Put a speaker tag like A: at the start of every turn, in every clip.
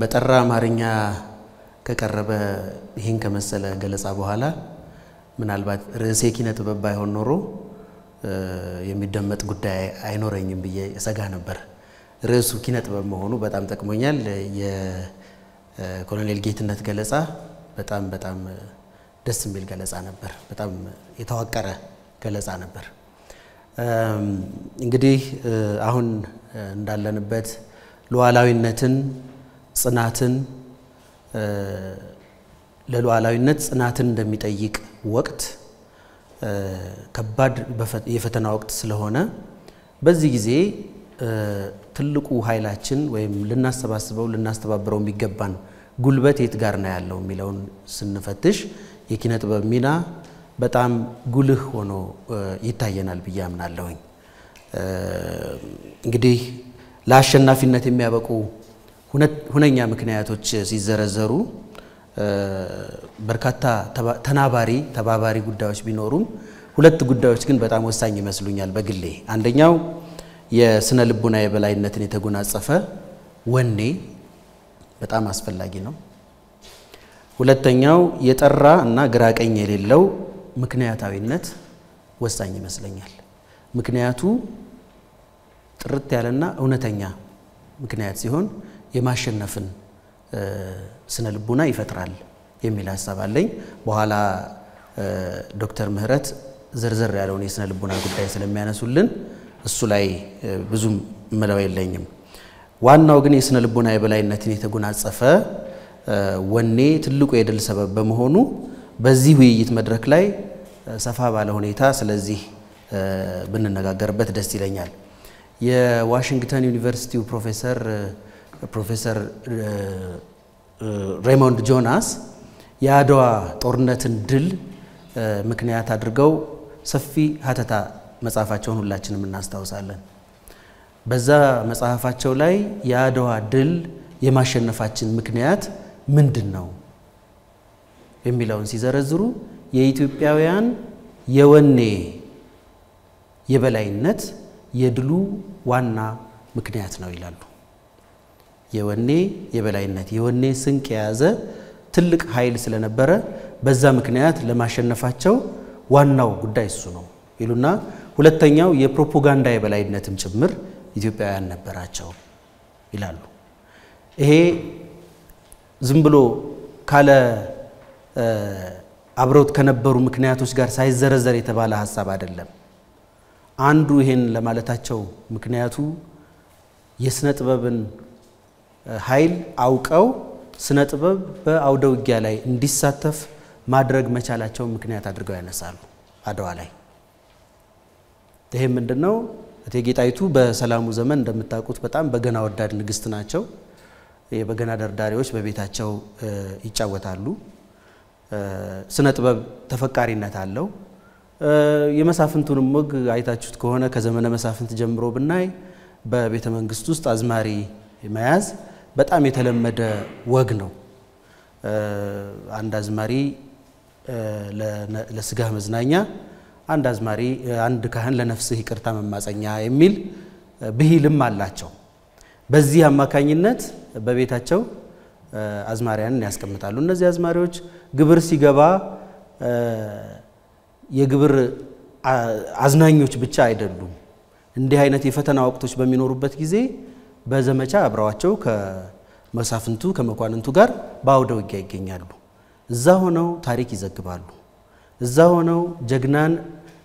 A: በጠራ አማርኛ ከቀረበ ይህን ከመሰለ ገለጻ በኋላ ምናልባት ርዕሴ ኪነ ጥበብ ባይሆን ኖሮ የሚደመጥ ጉዳይ አይኖረኝም ብዬ እሰጋ ነበር። ርዕሱ ኪነ ጥበብ መሆኑ በጣም ጠቅሞኛል። የኮሎኔል ጌትነት ገለጻ በጣም በጣም ደስ የሚል ገለጻ ነበር። በጣም የተዋቀረ ገለጻ ነበር። እንግዲህ አሁን እንዳለንበት ሉዓላዊነትን ጽናትን ለሉዓላዊነት ጽናትን እንደሚጠይቅ ወቅት ከባድ የፈተና ወቅት ስለሆነ በዚህ ጊዜ ትልቁ ኃይላችን ወይም ልናሰባስበው ልናስተባብረው የሚገባን ጉልበት የት ጋር ነው ያለው የሚለውን ስንፈትሽ የኪነ ጥበብ ሚና በጣም ጉልህ ሆኖ ይታየናል ብዬ አምናለሁኝ። እንግዲህ ለአሸናፊነት የሚያበቁ ሁነኛ ምክንያቶች ሲዘረዘሩ በርካታ ተናባሪ ተባባሪ ጉዳዮች ቢኖሩም ሁለት ጉዳዮች ግን በጣም ወሳኝ ይመስሉኛል በግሌ። አንደኛው የስነ ልቡና የበላይነትን የተጎናጸፈ ወኔ በጣም አስፈላጊ ነው። ሁለተኛው የጠራ እና ግራቀኝ የሌለው ምክንያታዊነት ወሳኝ ይመስለኛል። ምክንያቱ ጥርት ያለና እውነተኛ ምክንያት ሲሆን የማሸነፍን ስነ ልቡና ይፈጥራል የሚል ሀሳብ አለኝ። በኋላ ዶክተር ምህረት ዘርዘር ያለውን የስነ ልቡና ጉዳይ ስለሚያነሱልን እሱ ላይ ብዙም ምለው የለኝም። ዋናው ግን የስነ ልቡና የበላይነትን የተጎናጸፈ ወኔ ትልቁ የድል ሰበብ በመሆኑ በዚህ ውይይት መድረክ ላይ ሰፋ ባለ ሁኔታ ስለዚህ ብንነጋገርበት ደስ ይለኛል። የዋሽንግተን ዩኒቨርሲቲው ፕሮፌሰር ፕሮፌሰር ሬሞንድ ጆናስ የአድዋ ጦርነትን ድል ምክንያት አድርገው ሰፊ ሀተታ መጽሐፋቸውን ሁላችንም እናስታውሳለን። በዛ መጽሐፋቸው ላይ የአድዋ ድል የማሸነፋችን ምክንያት ምንድን ነው የሚለውን ሲዘረዝሩ የኢትዮጵያውያን የወኔ የበላይነት የድሉ ዋና ምክንያት ነው ይላሉ። የወኔ የበላይነት የወኔ ስንቅ የያዘ ትልቅ ኃይል ስለነበረ በዛ ምክንያት ለማሸነፋቸው ዋናው ጉዳይ እሱ ነው ይሉና ሁለተኛው የፕሮፓጋንዳ የበላይነትም ጭምር ኢትዮጵያውያን ነበራቸው ይላሉ። ይሄ ዝም ብሎ ካለ አብረውት ከነበሩ ምክንያቶች ጋር ሳይዘረዘር የተባለ ሀሳብ አይደለም። አንዱ ይሄን ለማለታቸው ምክንያቱ የስነ ጥበብን ኃይል አውቀው ስነ ጥበብ በአውደ ውጊያ ላይ እንዲሳተፍ ማድረግ መቻላቸውን ምክንያት አድርገው ያነሳሉ አድዋ ላይ። ይሄ ምንድን ነው? እቴጌ ጣይቱ በሰላሙ ዘመን እንደምታውቁት በጣም በገና ወዳድ ንግስት ናቸው። የበገና ደርዳሪዎች በቤታቸው ይጫወታሉ። ስነ ጥበብ ተፈቃሪነት አለው። የመሳፍንቱንም ወግ አይታችሁት ከሆነ ከዘመነ መሳፍንት ጀምሮ ብናይ በቤተ መንግስት ውስጥ አዝማሪ መያዝ በጣም የተለመደ ወግ ነው። አንድ አዝማሪ ለስጋ መዝናኛ፣ አንድ አዝማሪ አንድ ካህን ለነፍስህ ይቅርታ መማፀኛ የሚል ብሂልም አላቸው። በዚህ አማካኝነት በቤታቸው አዝማሪያንን ያስቀምጣሉ። እነዚህ አዝማሪዎች ግብር ሲገባ የግብር አዝናኞች ብቻ አይደሉም። እንዲህ አይነት የፈተና ወቅቶች በሚኖሩበት ጊዜ በዘመቻ አብረዋቸው ከመሳፍንቱ ከመኳንንቱ ጋር በአውደ ውጊያ ይገኛሉ። እዛ ሆነው ታሪክ ይዘግባሉ። እዛ ሆነው ጀግናን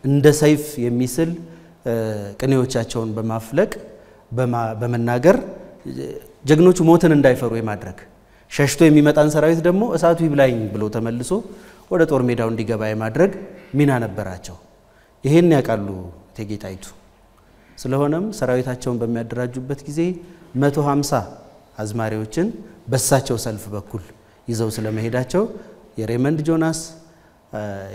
A: እንደ ሰይፍ የሚስል ቅኔዎቻቸውን በማፍለቅ በመናገር ጀግኖቹ ሞትን እንዳይፈሩ የማድረግ ሸሽቶ የሚመጣን ሰራዊት ደግሞ እሳቱ ይብላኝ ብሎ ተመልሶ ወደ ጦር ሜዳው እንዲገባ የማድረግ ሚና ነበራቸው። ይሄን ያውቃሉ እቴጌ ጣይቱ። ስለሆነም ሰራዊታቸውን በሚያደራጁበት ጊዜ 150 አዝማሪዎችን በሳቸው ሰልፍ በኩል ይዘው ስለመሄዳቸው የሬመንድ ጆናስ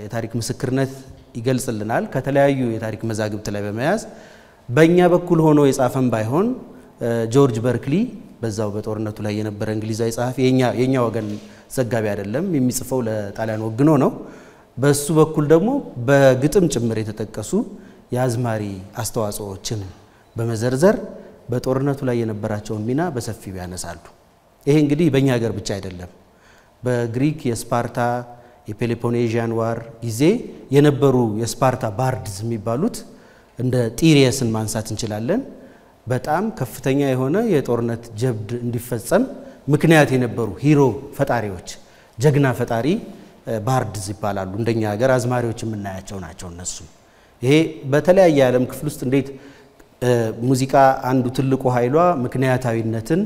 A: የታሪክ ምስክርነት ይገልጽልናል። ከተለያዩ የታሪክ መዛግብት ላይ በመያዝ በእኛ በኩል ሆኖ የጻፈን ባይሆን ጆርጅ በርክሊ በዛው በጦርነቱ ላይ የነበረ እንግሊዛዊ ጸሐፊ የእኛ ወገን ዘጋቢ አይደለም፣ የሚጽፈው ለጣሊያን ወግኖ ነው። በሱ በኩል ደግሞ በግጥም ጭምር የተጠቀሱ የአዝማሪ አስተዋጽኦዎችን በመዘርዘር በጦርነቱ ላይ የነበራቸውን ሚና በሰፊው ያነሳሉ። ይሄ እንግዲህ በእኛ ሀገር ብቻ አይደለም። በግሪክ የስፓርታ የፔሎፖኔዥያን ዋር ጊዜ የነበሩ የስፓርታ ባርድዝ የሚባሉት እንደ ጢሪየስን ማንሳት እንችላለን። በጣም ከፍተኛ የሆነ የጦርነት ጀብድ እንዲፈጸም ምክንያት የነበሩ ሂሮ ፈጣሪዎች፣ ጀግና ፈጣሪ ባርድዝ ይባላሉ። እንደኛ ሀገር አዝማሪዎች የምናያቸው ናቸው። እነሱ ይሄ በተለያየ የዓለም ክፍል ውስጥ እንዴት ሙዚቃ አንዱ ትልቁ ኃይሏ ምክንያታዊነትን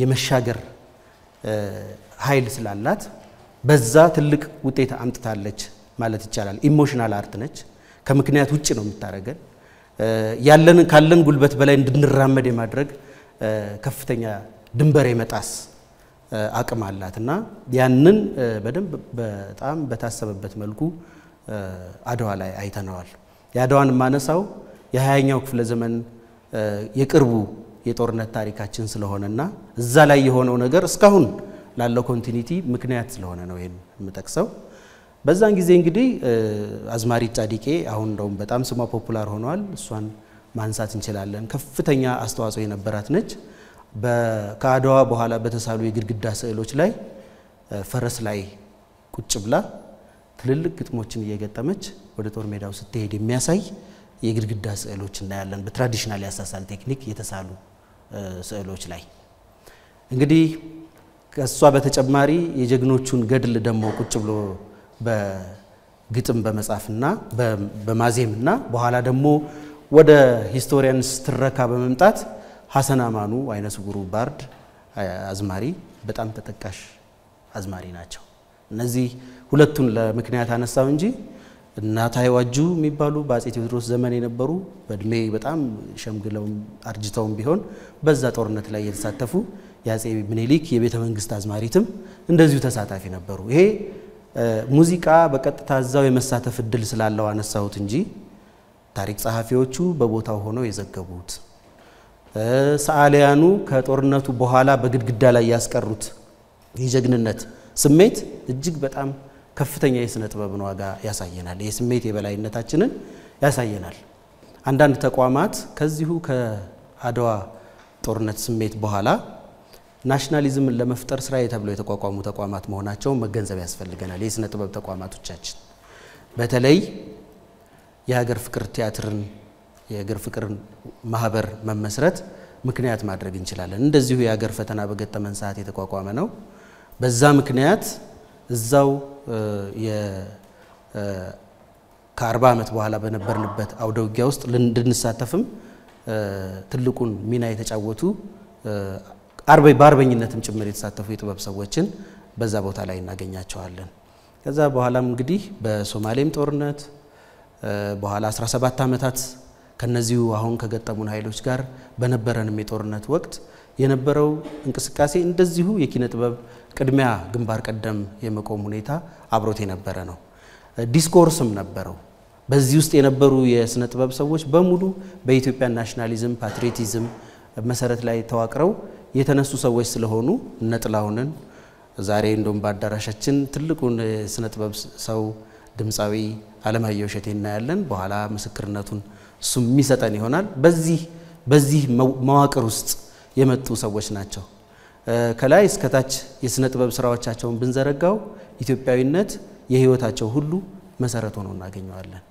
A: የመሻገር ኃይል ስላላት በዛ ትልቅ ውጤት አምጥታለች ማለት ይቻላል። ኢሞሽናል አርት ነች። ከምክንያት ውጭ ነው የምታደርገን። ያለን ካለን ጉልበት በላይ እንድንራመድ የማድረግ ከፍተኛ ድንበር የመጣስ አቅም አላት እና ያንን በደንብ በጣም በታሰበበት መልኩ አድዋ ላይ አይተነዋል። የአድዋን የማነሳው የሀያኛው ክፍለ ዘመን የቅርቡ የጦርነት ታሪካችን ስለሆነና እዛ ላይ የሆነው ነገር እስካሁን ላለው ኮንቲኒቲ ምክንያት ስለሆነ ነው ይህን የምጠቅሰው። በዛን ጊዜ እንግዲህ አዝማሪ ጻዲቄ አሁን እንደውም በጣም ስሟ ፖፑላር ሆኗል። እሷን ማንሳት እንችላለን። ከፍተኛ አስተዋጽኦ የነበራት ነች። ከአድዋ በኋላ በተሳሉ የግድግዳ ስዕሎች ላይ ፈረስ ላይ ቁጭ ብላ ትልልቅ ግጥሞችን እየገጠመች ወደ ጦር ሜዳው ስትሄድ የሚያሳይ የግድግዳ ስዕሎች እናያለን። በትራዲሽናል ያሳሳል ቴክኒክ የተሳሉ ስዕሎች ላይ እንግዲህ ከእሷ በተጨማሪ የጀግኖቹን ገድል ደግሞ ቁጭ ብሎ በግጥም በመጻፍና በማዜምና በኋላ ደግሞ ወደ ሂስቶሪያንስ ትረካ በመምጣት ሀሰን አማኑ አይነ ስውሩ ባርድ አዝማሪ በጣም ተጠቃሽ አዝማሪ ናቸው። እነዚህ ሁለቱን ለምክንያት አነሳው እንጂ እናት አይዋጁ የሚባሉ በአጼ ቴዎድሮስ ዘመን የነበሩ በእድሜ በጣም ሸምግለውም አርጅተውም ቢሆን በዛ ጦርነት ላይ የተሳተፉ የአጼ ምኒልክ የቤተ መንግስት አዝማሪትም እንደዚሁ ተሳታፊ ነበሩ። ይሄ ሙዚቃ በቀጥታ እዛው የመሳተፍ እድል ስላለው አነሳሁት እንጂ ታሪክ ጸሐፊዎቹ በቦታው ሆነው የዘገቡት ሰዓሊያኑ ከጦርነቱ በኋላ በግድግዳ ላይ ያስቀሩት የጀግንነት ስሜት እጅግ በጣም ከፍተኛ የስነ ጥበብን ዋጋ ያሳየናል። የስሜት የበላይነታችንን ያሳየናል። አንዳንድ ተቋማት ከዚሁ ከአድዋ ጦርነት ስሜት በኋላ ናሽናሊዝምን ለመፍጠር ስራዬ ተብለው የተቋቋሙ ተቋማት መሆናቸውን መገንዘብ ያስፈልገናል። የስነ ጥበብ ተቋማቶቻችን በተለይ የሀገር ፍቅር ቲያትርን የእግር ፍቅር ማህበር መመስረት ምክንያት ማድረግ እንችላለን። እንደዚሁ የሀገር ፈተና በገጠመን ሰዓት የተቋቋመ ነው። በዛ ምክንያት እዛው ከአርባ ዓመት በኋላ በነበርንበት አውደ ውጊያ ውስጥ እንድንሳተፍም ትልቁን ሚና የተጫወቱ በአርበኝነትም ጭምር የተሳተፉ የጥበብ ሰዎችን በዛ ቦታ ላይ እናገኛቸዋለን። ከዛ በኋላም እንግዲህ በሶማሌም ጦርነት በኋላ 17 ዓመታት ከነዚሁ አሁን ከገጠሙን ኃይሎች ጋር በነበረንም የጦርነት ወቅት የነበረው እንቅስቃሴ እንደዚሁ የኪነ ጥበብ ቅድሚያ ግንባር ቀደም የመቆም ሁኔታ አብሮት የነበረ ነው። ዲስኮርስም ነበረው። በዚህ ውስጥ የነበሩ የስነ ጥበብ ሰዎች በሙሉ በኢትዮጵያ ናሽናሊዝም፣ ፓትሪዮቲዝም መሰረት ላይ ተዋቅረው የተነሱ ሰዎች ስለሆኑ እነ ጥላሁንን ዛሬ እንደም በአዳራሻችን ትልቁን የስነ ጥበብ ሰው ድምፃዊ አለማየሁ እሸቴ እናያለን። በኋላ ምስክርነቱን እሱም የሚሰጠን ይሆናል። በዚህ በዚህ መዋቅር ውስጥ የመጡ ሰዎች ናቸው። ከላይ እስከታች የሥነ ጥበብ ስራዎቻቸውን ብንዘረጋው ኢትዮጵያዊነት የህይወታቸው ሁሉ መሰረት ሆኖ እናገኘዋለን።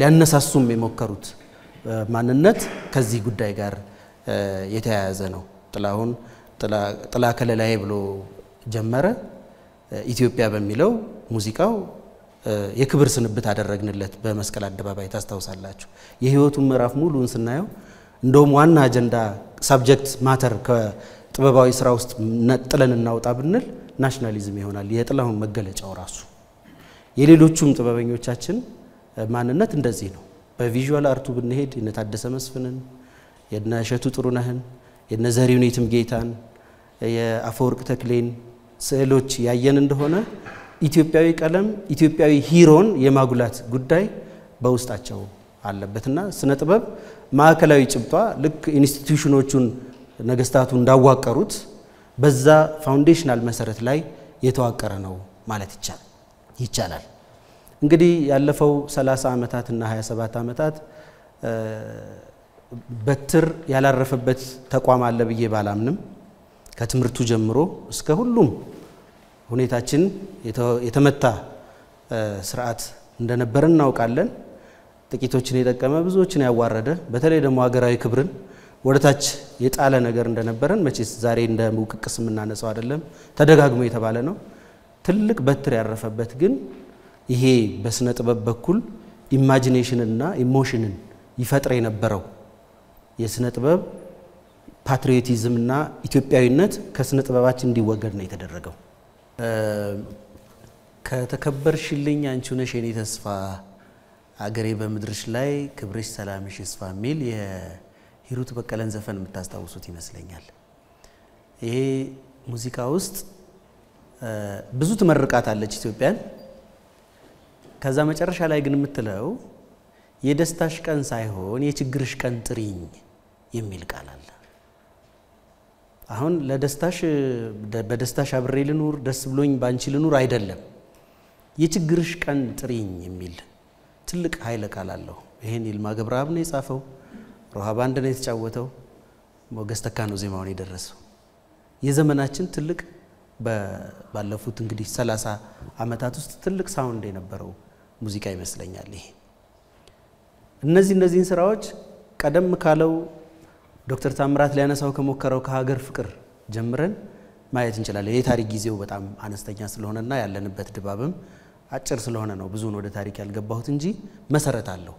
A: ሊያነሳሱም የሞከሩት ማንነት ከዚህ ጉዳይ ጋር የተያያዘ ነው። ጥላሁን ጥላ ከለላዬ ብሎ ጀመረ። ኢትዮጵያ በሚለው ሙዚቃው የክብር ስንብት አደረግንለት በመስቀል አደባባይ ታስታውሳላችሁ። የህይወቱን ምዕራፍ ሙሉን ስናየው እንደውም ዋና አጀንዳ ሳብጀክት ማተር ጥበባዊ ስራ ውስጥ ነጥለን እናውጣ ብንል ናሽናሊዝም ይሆናል። የጥላሁን መገለጫው ራሱ የሌሎቹም ጥበበኞቻችን ማንነት እንደዚህ ነው። በቪዥዋል አርቱ ብንሄድ የነ ታደሰ መስፍንን፣ የነ እሸቱ ጥሩነህን፣ የነ ዘሪሁን የትምጌታን፣ የአፈወርቅ ተክሌን ስዕሎች ያየን እንደሆነ ኢትዮጵያዊ ቀለም ኢትዮጵያዊ ሂሮን የማጉላት ጉዳይ በውስጣቸው አለበትና ስነ ጥበብ ማዕከላዊ ጭብጧ ልክ ኢንስቲትዩሽኖቹን ነገስታቱ እንዳዋቀሩት በዛ ፋውንዴሽናል መሰረት ላይ የተዋቀረ ነው ማለት ይቻላል። እንግዲህ ያለፈው 30 ዓመታት እና 27 ዓመታት በትር ያላረፈበት ተቋም አለ ብዬ ባላምንም ከትምህርቱ ጀምሮ እስከ ሁሉም ሁኔታችን የተመታ ስርዓት እንደነበረ እናውቃለን። ጥቂቶችን የጠቀመ ብዙዎችን ያዋረደ በተለይ ደግሞ ሀገራዊ ክብርን ወደታች የጣለ ነገር እንደነበረን መቼስ ዛሬ እንደ ውቅቅስ የምናነሳው አይደለም፣ ተደጋግሞ የተባለ ነው። ትልቅ በትር ያረፈበት ግን ይሄ በስነ ጥበብ በኩል ኢማጂኔሽንና ኢሞሽንን ይፈጥር የነበረው የስነ ጥበብ ፓትሪዮቲዝምና ኢትዮጵያዊነት ከስነ ጥበባችን እንዲወገድ ነው የተደረገው። ከተከበርሽልኝ አንቺ ነሽ የኔ ተስፋ አገሬ በምድርሽ ላይ ክብርሽ ሰላምሽ ይስፋ የሚል ሂሩት በቀለን ዘፈን የምታስታውሱት ይመስለኛል። ይሄ ሙዚቃ ውስጥ ብዙ ትመርቃታለች ኢትዮጵያን። ከዛ መጨረሻ ላይ ግን የምትለው የደስታሽ ቀን ሳይሆን የችግርሽ ቀን ጥሪኝ የሚል ቃል አለ። አሁን ለደስታሽ በደስታሽ አብሬ ልኑር፣ ደስ ብሎኝ ባንቺ ልኑር አይደለም፣ የችግርሽ ቀን ጥሪኝ የሚል ትልቅ ኃይለ ቃል አለው። ይህን ይልማ ገብረአብ ነው የጻፈው። ሮሃ ባንድ ነው የተጫወተው። ሞገስ ተካ ነው ዜማውን የደረሰው። የዘመናችን ትልቅ ባለፉት እንግዲህ ሰላሳ ዓመታት ውስጥ ትልቅ ሳውንድ የነበረው ሙዚቃ ይመስለኛል ይሄ። እነዚህ እነዚህን ስራዎች ቀደም ካለው ዶክተር ታምራት ሊያነሳው ከሞከረው ከሀገር ፍቅር ጀምረን ማየት እንችላለን። የታሪክ ጊዜው በጣም አነስተኛ ስለሆነና ያለንበት ድባብም አጭር ስለሆነ ነው ብዙውን ወደ ታሪክ ያልገባሁት እንጂ መሰረት አለው።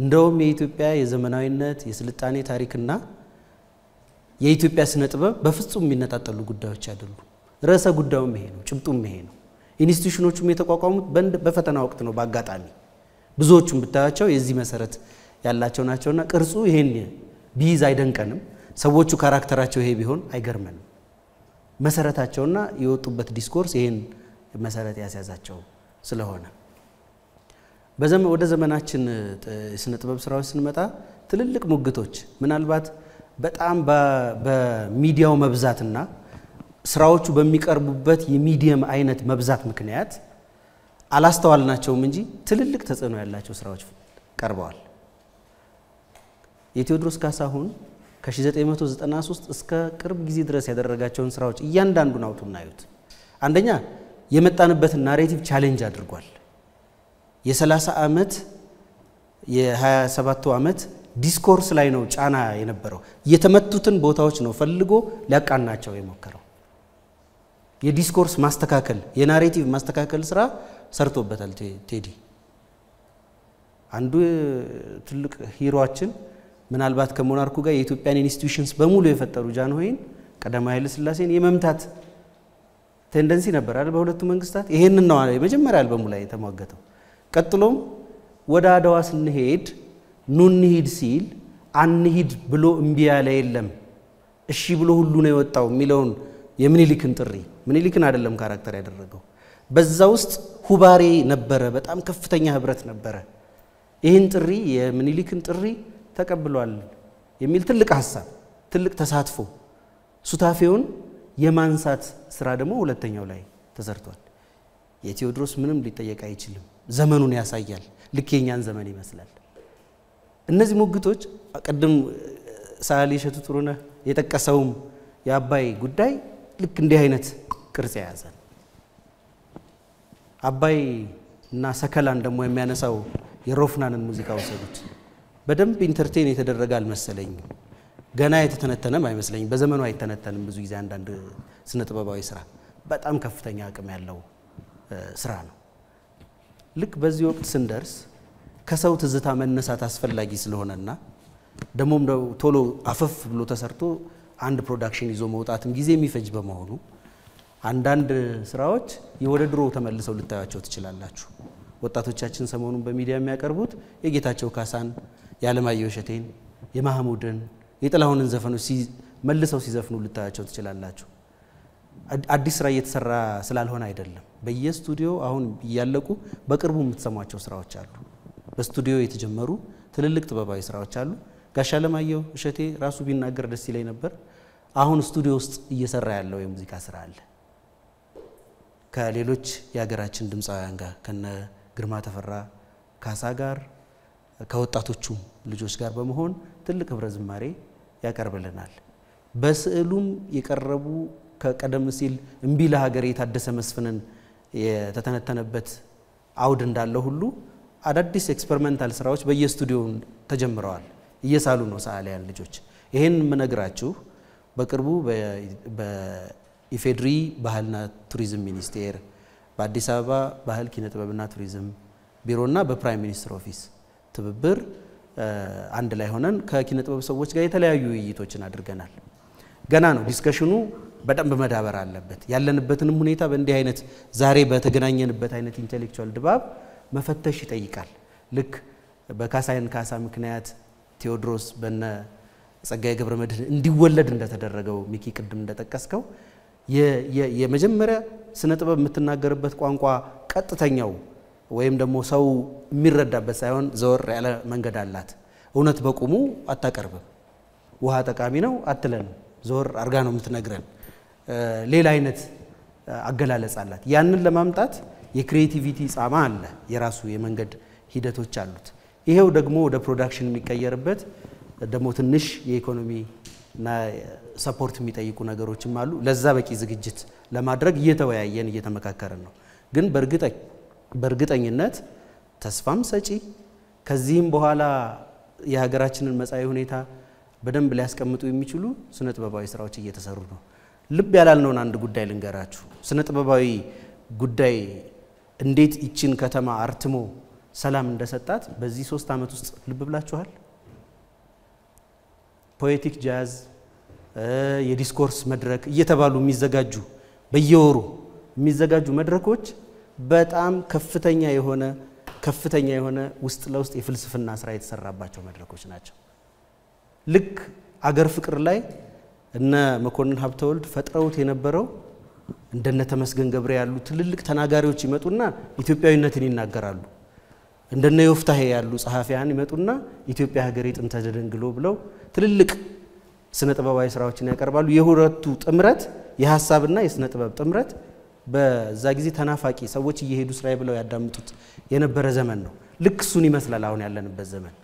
A: እንደውም የኢትዮጵያ የዘመናዊነት የስልጣኔ ታሪክና የኢትዮጵያ ስነ ጥበብ በፍጹም የሚነጣጠሉ ጉዳዮች አይደሉም። ርዕሰ ጉዳዩም ይሄ ነው፣ ጭብጡም ይሄ ነው። ኢንስቲቱሽኖቹም የተቋቋሙት በፈተና ወቅት ነው። በአጋጣሚ ብዙዎቹም ብታያቸው የዚህ መሰረት ያላቸው ናቸውና ቅርጹ ይሄን ቢይዝ አይደንቀንም። ሰዎቹ ካራክተራቸው ይሄ ቢሆን አይገርመንም። መሰረታቸውና የወጡበት ዲስኮርስ ይሄን መሰረት ያስያዛቸው ስለሆነ ወደ ዘመናችን የስነ ጥበብ ስራዎች ስንመጣ ትልልቅ ሙግቶች ምናልባት በጣም በሚዲያው መብዛትና ስራዎቹ በሚቀርቡበት የሚዲየም አይነት መብዛት ምክንያት አላስተዋልናቸውም እንጂ ትልልቅ ተጽዕኖ ያላቸው ስራዎች ቀርበዋል። የቴዎድሮስ ካሳሁን ከ1993 እስከ ቅርብ ጊዜ ድረስ ያደረጋቸውን ስራዎች እያንዳንዱን አውቱ እናዩት። አንደኛ የመጣንበትን ናሬቲቭ ቻሌንጅ አድርጓል። የ30 ዓመት የ27 ዓመት ዲስኮርስ ላይ ነው ጫና የነበረው። የተመቱትን ቦታዎች ነው ፈልጎ ሊያቃናቸው የሞከረው። የዲስኮርስ ማስተካከል የናሬቲቭ ማስተካከል ስራ ሰርቶበታል ቴዲ። አንዱ ትልቅ ሂሮችን ምናልባት ከሞናርኩ ጋር የኢትዮጵያን ኢንስቲትዩሽንስ በሙሉ የፈጠሩ ጃንሆይን ቀዳማዊ ኃይለ ስላሴን የመምታት ቴንደንሲ ነበር አይደል? በሁለቱ መንግስታት ይሄንን ነው የመጀመሪያ አልበሙ ላይ የተሟገተው። ቀጥሎም ወደ አድዋ ስንሄድ ኑ እንሂድ ሲል አንሂድ ብሎ እምቢ ያለ የለም፣ እሺ ብሎ ሁሉ ነው የወጣው የሚለውን የምኒልክን ጥሪ ምኒልክን አይደለም ካራክተር ያደረገው። በዛ ውስጥ ሁባሬ ነበረ፣ በጣም ከፍተኛ ህብረት ነበረ። ይህን ጥሪ የምኒልክን ጥሪ ተቀብሏል የሚል ትልቅ ሀሳብ፣ ትልቅ ተሳትፎ፣ ሱታፌውን የማንሳት ስራ ደግሞ ሁለተኛው ላይ ተሰርቷል። የቴዎድሮስ ምንም ሊጠየቅ አይችልም። ዘመኑን ያሳያል። ልክ የኛን ዘመን ይመስላል። እነዚህ ሙግቶች ቅድም ሰዓሊ እሸቱ ጥሩነህ የጠቀሰውም የአባይ ጉዳይ ልክ እንዲህ አይነት ቅርጽ የያዘ አባይ እና ሰከላን ደግሞ የሚያነሳው የሮፍናንን ሙዚቃ ወሰዱት። በደንብ ኢንተርቴን የተደረገ አልመሰለኝም። ገና የተተነተነም አይመስለኝም። በዘመኑ አይተነተንም። ብዙ ጊዜ አንዳንድ ስነ ጥበባዊ ስራ በጣም ከፍተኛ አቅም ያለው ስራ ነው። ልክ በዚህ ወቅት ስንደርስ ከሰው ትዝታ መነሳት አስፈላጊ ስለሆነና ደግሞም ቶሎ አፈፍ ብሎ ተሰርቶ አንድ ፕሮዳክሽን ይዞ መውጣትም ጊዜ የሚፈጅ በመሆኑ አንዳንድ ስራዎች ወደ ድሮ ተመልሰው ልታያቸው ትችላላችሁ። ወጣቶቻችን ሰሞኑን በሚዲያ የሚያቀርቡት የጌታቸው ካሳን፣ የአለማየሁ እሸቴን፣ የማህሙድን፣ የጥላሁንን ዘፈኖች መልሰው ሲዘፍኑ ልታያቸው ትችላላችሁ። አዲስ ስራ እየተሰራ ስላልሆነ አይደለም። በየስቱዲዮ አሁን እያለቁ በቅርቡ የምትሰሟቸው ስራዎች አሉ። በስቱዲዮ የተጀመሩ ትልልቅ ጥበባዊ ስራዎች አሉ። ጋሽ አለማየሁ እሸቴ ራሱ ቢናገር ደስ ይለኝ ነበር። አሁን ስቱዲዮ ውስጥ እየሰራ ያለው የሙዚቃ ስራ አለ። ከሌሎች የሀገራችን ድምፃውያን ጋር ከነ ግርማ ተፈራ ካሳ ጋር ከወጣቶቹም ልጆች ጋር በመሆን ትልቅ ህብረ ዝማሬ ያቀርብልናል። በስዕሉም የቀረቡ ከቀደም ሲል እምቢ ለሀገር የታደሰ መስፍንን የተተነተነበት አውድ እንዳለ ሁሉ አዳዲስ ኤክስፐሪመንታል ስራዎች በየስቱዲዮው ተጀምረዋል። እየሳሉ ነው ሰዓሊያን ልጆች። ይህን የምነግራችሁ በቅርቡ በኢፌድሪ ባህልና ቱሪዝም ሚኒስቴር በአዲስ አበባ ባህል ኪነጥበብና ቱሪዝም ቢሮና በፕራይም ሚኒስትር ኦፊስ ትብብር አንድ ላይ ሆነን ከኪነጥበብ ሰዎች ጋር የተለያዩ ውይይቶችን አድርገናል። ገና ነው ዲስከሽኑ በደንብ መዳበር አለበት። ያለንበትንም ሁኔታ በእንዲህ አይነት ዛሬ በተገናኘንበት አይነት ኢንቴሌክቹዋል ድባብ መፈተሽ ይጠይቃል። ልክ በካሳይን ካሳ ምክንያት ቴዎድሮስ በነ ጸጋዬ ገብረ መድኅን እንዲወለድ እንደተደረገው ሚኪ ቅድም እንደጠቀስከው የመጀመሪያ ስነ ጥበብ የምትናገርበት ቋንቋ ቀጥተኛው ወይም ደግሞ ሰው የሚረዳበት ሳይሆን ዘወር ያለ መንገድ አላት። እውነት በቁሙ አታቀርብም። ውሃ ጠቃሚ ነው አትለንም። ዞር አርጋ ነው የምትነግረን። ሌላ አይነት አገላለጽ አላት። ያንን ለማምጣት የክሬቲቪቲ ጻማ አለ፣ የራሱ የመንገድ ሂደቶች አሉት። ይሄው ደግሞ ወደ ፕሮዳክሽን የሚቀየርበት ደግሞ ትንሽ የኢኮኖሚ እና ሰፖርት የሚጠይቁ ነገሮችም አሉ። ለዛ በቂ ዝግጅት ለማድረግ እየተወያየን እየተመካከረን ነው። ግን በእርግጠኝነት ተስፋም ሰጪ ከዚህም በኋላ የሀገራችንን መጻኢ ሁኔታ በደንብ ሊያስቀምጡ የሚችሉ ስነ ጥበባዊ ስራዎች እየተሰሩ ነው። ልብ ያላልነውን አንድ ጉዳይ ልንገራችሁ። ስነ ጥበባዊ ጉዳይ እንዴት ይችን ከተማ አርትሞ ሰላም እንደሰጣት በዚህ ሶስት ዓመት ውስጥ ልብ ብላችኋል። ፖኤቲክ ጃዝ፣ የዲስኮርስ መድረክ እየተባሉ የሚዘጋጁ በየወሩ የሚዘጋጁ መድረኮች በጣም ከፍተኛ የሆነ ከፍተኛ የሆነ ውስጥ ለውስጥ የፍልስፍና ስራ የተሰራባቸው መድረኮች ናቸው። ልክ አገር ፍቅር ላይ እነ መኮንን ሀብተወልድ ፈጥረውት የነበረው እንደነ ተመስገን ገብረ ያሉ ትልልቅ ተናጋሪዎች ይመጡና ኢትዮጵያዊነትን ይናገራሉ። እንደነ ዮፍታሄ ያሉ ጸሐፊያን ይመጡና ኢትዮጵያ ሀገሬ ጥንተ ደንግሎ ብለው ትልልቅ ስነ ጥበባዊ ስራዎችን ያቀርባሉ። የሁለቱ ጥምረት የሀሳብና የስነ ጥበብ ጥምረት በዛ ጊዜ ተናፋቂ ሰዎች እየሄዱ ስራዬ ብለው ያዳምጡት የነበረ ዘመን ነው። ልክ እሱን ይመስላል አሁን ያለንበት ዘመን።